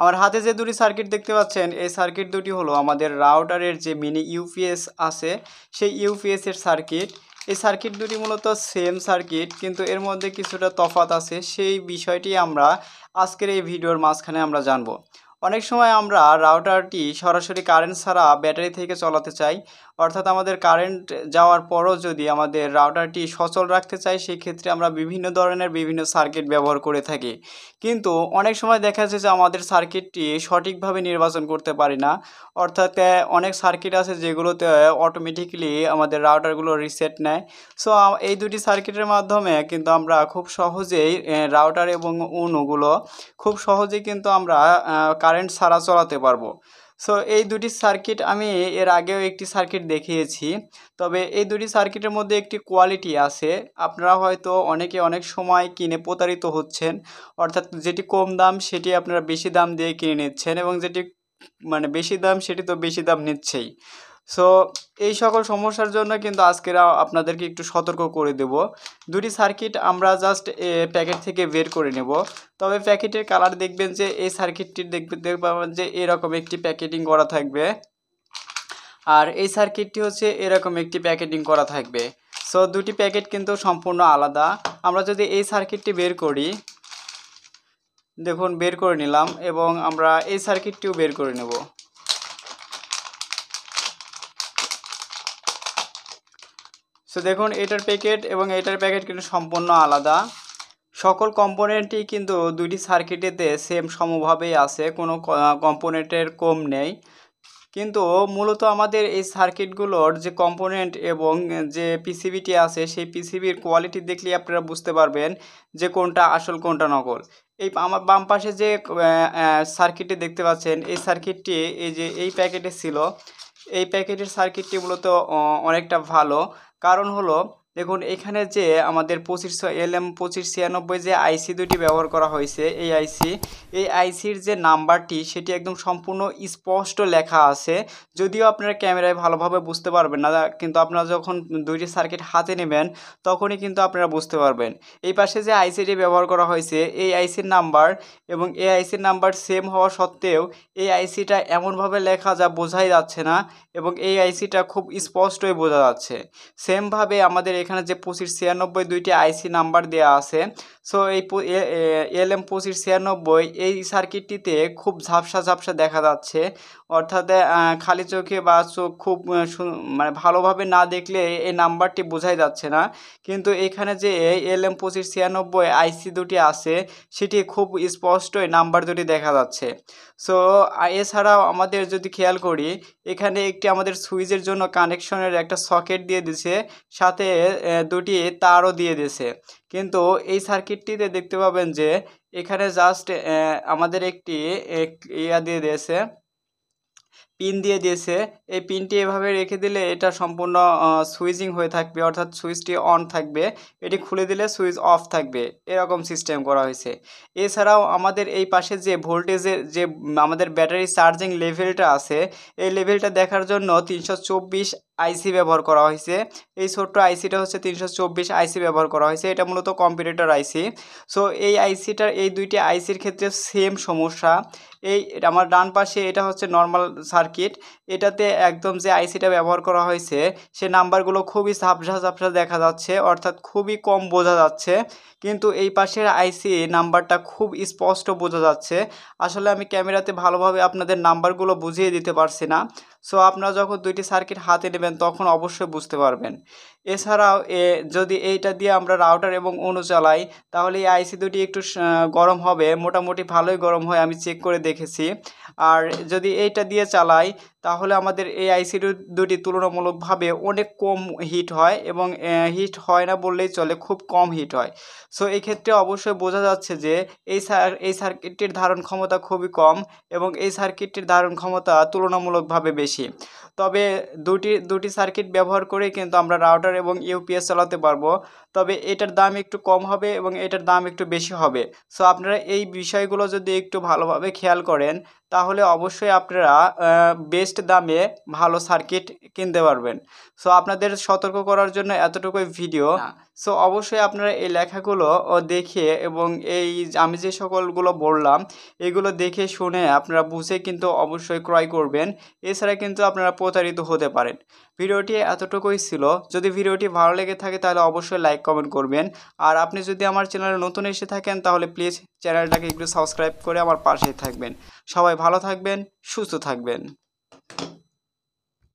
আমার হাতে যে দুটি সার্কিট দেখতে পাচ্ছেন এই সার্কিট দুটি হলো আমাদের রাউটারের যে মিনি ইউপিএস আছে সেই ইউপিএসের সার্কিট এই সার্কিট দুটি মূলত সেম সার্কিট কিন্তু এর মধ্যে কিছুটা তফাত আছে সেই বিষয়টি আমরা আজকের এই ভিডিওর মাঝখানে আমরা জানবো অনেক সময় আমরা রাউটারটি সরাসরি কারেন্ট ছাড়া ব্যাটারি থেকে চলাতে চাই অর্থাৎ আমাদের কারেন্ট যাওয়ার পরও যদি আমাদের রাউটারটি সচল রাখতে চাই সেক্ষেত্রে আমরা বিভিন্ন ধরনের বিভিন্ন সার্কিট ব্যবহার করে থাকি কিন্তু অনেক সময় দেখা যাচ্ছে যে আমাদের সার্কিটটি সঠিকভাবে নির্বাচন করতে পারি না অর্থাৎ অনেক সার্কিট আছে যেগুলোতে অটোমেটিকলি আমাদের রাউটারগুলো রিসেট নেয় সো এই দুটি সার্কিটের মাধ্যমে কিন্তু আমরা খুব সহজেই রাউটার এবং উনোগুলো খুব সহজেই কিন্তু আমরা কারেন্ট ছাড়া চলাতে পারবো সো এই দুটি সার্কিট আমি এর আগেও একটি সার্কিট দেখিয়েছি তবে এই দুটি সার্কিটের মধ্যে একটি কোয়ালিটি আছে আপনারা হয়তো অনেকে অনেক সময় কিনে প্রতারিত হচ্ছেন অর্থাৎ যেটি কম দাম সেটি আপনারা বেশি দাম দিয়ে কিনে নিচ্ছেন এবং যেটি মানে বেশি দাম সেটি তো বেশি দাম নিচ্ছেই সো এই সকল সমস্যার জন্য কিন্তু আজকেরা আপনাদেরকে একটু সতর্ক করে দেব দুটি সার্কিট আমরা জাস্ট প্যাকেট থেকে বের করে নেব তবে প্যাকেটের কালার দেখবেন যে এই সার্কিটটির দেখবেন দেখতে পাবেন যে এরকম একটি প্যাকেটিং করা থাকবে আর এই সার্কিটটি হচ্ছে এরকম একটি প্যাকেটিং করা থাকবে সো দুটি প্যাকেট কিন্তু সম্পূর্ণ আলাদা আমরা যদি এই সার্কিটটি বের করি দেখুন বের করে নিলাম এবং আমরা এই সার্কিটটিও বের করে নেব সো দেখুন এটার প্যাকেট এবং এটার প্যাকেট কিন্তু সম্পূর্ণ আলাদা সকল কম্পোনেন্টই কিন্তু দুইটি সার্কিটেতে সেম সমভাবেই আছে কোনো কম্পোনেন্টের কম নেই কিন্তু মূলত আমাদের এই সার্কিটগুলোর যে কম্পোনেন্ট এবং যে পিসিবিটি আছে সেই পিসিবির কোয়ালিটি দেখলে আপনারা বুঝতে পারবেন যে কোনটা আসল কোনটা নকল এই আমার বাম পাশে যে সার্কিটটি দেখতে পাচ্ছেন এই সার্কিটটি এই যে এই প্যাকেটে ছিল এই প্যাকেটের সার্কিটটি মূলত অনেকটা ভালো কারণ হলো দেখুন এখানে যে আমাদের পঁচিশশো এল এম পঁচিশ ছিয়ানব্বই যে আইসি দুটি ব্যবহার করা হয়েছে এই আইসি এই আইসির যে নাম্বারটি সেটি একদম সম্পূর্ণ স্পষ্ট লেখা আছে যদিও আপনারা ক্যামেরায় ভালোভাবে বুঝতে পারবেন না কিন্তু আপনারা যখন দুইটি সার্কিট হাতে নেবেন তখনই কিন্তু আপনারা বুঝতে পারবেন এই পাশে যে আইসিটি ব্যবহার করা হয়েছে এই আইসির নাম্বার এবং এই আইসির নাম্বার সেম হওয়া সত্ত্বেও এই আইসিটা এমনভাবে লেখা যা বোঝাই যাচ্ছে না এবং এই আইসিটা খুব স্পষ্টই বোঝা যাচ্ছে সেমভাবে আমাদের এখানে যে পঁচিশ ছিয়ানব্বই দুইটি আইসি নাম্বার দেওয়া আছে সো এই এল এম পঁচিশ ছিয়ানব্বই এই সার্কিটটিতে খুব ঝাপসা ঝাপসা দেখা যাচ্ছে অর্থাৎ খালি চোখে বা চোখ খুব মানে ভালোভাবে না দেখলে এই নাম্বারটি বোঝাই যাচ্ছে না কিন্তু এখানে যে এল এম পঁচিশ ছিয়ানব্বই আইসি দুটি আছে সেটি খুব স্পষ্টই নাম্বার দুটি দেখা যাচ্ছে সো এছাড়াও আমাদের যদি খেয়াল করি এখানে একটি আমাদের সুইচের জন্য কানেকশনের একটা সকেট দিয়ে দিছে সাথে দুটি তারও দিয়ে দিয়েছে কিন্তু এই সার্কিটটিতে দেখতে পাবেন যে এখানে জাস্ট আমাদের একটি ইয়া দিয়ে দিয়েছে পিন দিয়ে দিয়েছে এই পিনটি এভাবে রেখে দিলে এটা সম্পূর্ণ সুইচিং হয়ে থাকবে অর্থাৎ সুইচটি অন থাকবে এটি খুলে দিলে সুইচ অফ থাকবে এরকম সিস্টেম করা হয়েছে এছাড়াও আমাদের এই পাশে যে ভোল্টেজের যে আমাদের ব্যাটারি চার্জিং লেভেলটা আছে এই লেভেলটা দেখার জন্য তিনশো আইসি ব্যবহার করা হয়েছে এই ছোট্ট আইসিটা হচ্ছে তিনশো চব্বিশ আইসি ব্যবহার করা হয়েছে এটা মূলত কম্পিউটার আইসি সো এই আইসিটার এই দুইটি আইসির ক্ষেত্রে সেম সমস্যা এই আমার ডান পাশে এটা হচ্ছে নর্মাল সার্কিট এটাতে একদম যে আইসিটা ব্যবহার করা হয়েছে সে নাম্বারগুলো খুবই ঝাপসা ঝাপসা দেখা যাচ্ছে অর্থাৎ খুবই কম বোঝা যাচ্ছে কিন্তু এই পাশের আইসি নাম্বারটা খুব স্পষ্ট বোঝা যাচ্ছে আসলে আমি ক্যামেরাতে ভালোভাবে আপনাদের নাম্বারগুলো বুঝিয়ে দিতে পারছি না সো আপনারা যখন দুইটি সার্কিট হাতে নেবেন নেবেন তখন অবশ্যই বুঝতে পারবেন এছাড়াও এ যদি এইটা দিয়ে আমরা রাউটার এবং অনু চালাই তাহলে এই আইসি দুটি একটু গরম হবে মোটামুটি ভালোই গরম হয় আমি চেক করে দেখেছি আর যদি এইটা দিয়ে চালাই তাহলে আমাদের এই আইসিডি দুটি তুলনামূলকভাবে অনেক কম হিট হয় এবং হিট হয় না বললেই চলে খুব কম হিট হয় সো এই ক্ষেত্রে অবশ্যই বোঝা যাচ্ছে যে এই সার এই সার্কিটটির ধারণ ক্ষমতা খুবই কম এবং এই সার্কিটটির ধারণ ক্ষমতা তুলনামূলকভাবে বেশি তবে দুটি দুটি সার্কিট ব্যবহার করেই কিন্তু আমরা রাউটার এবং ইউপিএস চালাতে পারবো তবে এটার দাম একটু কম হবে এবং এটার দাম একটু বেশি হবে সো আপনারা এই বিষয়গুলো যদি একটু ভালোভাবে খেয়াল করেন তাহলে অবশ্যই আপনারা বেস্ট দামে ভালো সার্কিট কিনতে পারবেন সো আপনাদের সতর্ক করার জন্য এতটুকুই ভিডিও সো অবশ্যই আপনারা এই লেখাগুলো দেখে এবং এই আমি যে সকলগুলো বললাম এগুলো দেখে শুনে আপনারা বুঝে কিন্তু অবশ্যই ক্রয় করবেন এছাড়া কিন্তু আপনারা প্রতারিত হতে পারেন ভিডিওটি এতটুকুই ছিল যদি ভিডিওটি ভালো লেগে থাকে তাহলে অবশ্যই লাইক কমেন্ট করবেন আর আপনি যদি আমার চ্যানেলে নতুন এসে থাকেন তাহলে প্লিজ চ্যানেলটাকে একটু সাবস্ক্রাইব করে আমার পাশেই থাকবেন সবাই ভালো থাকবেন সুস্থ থাকবেন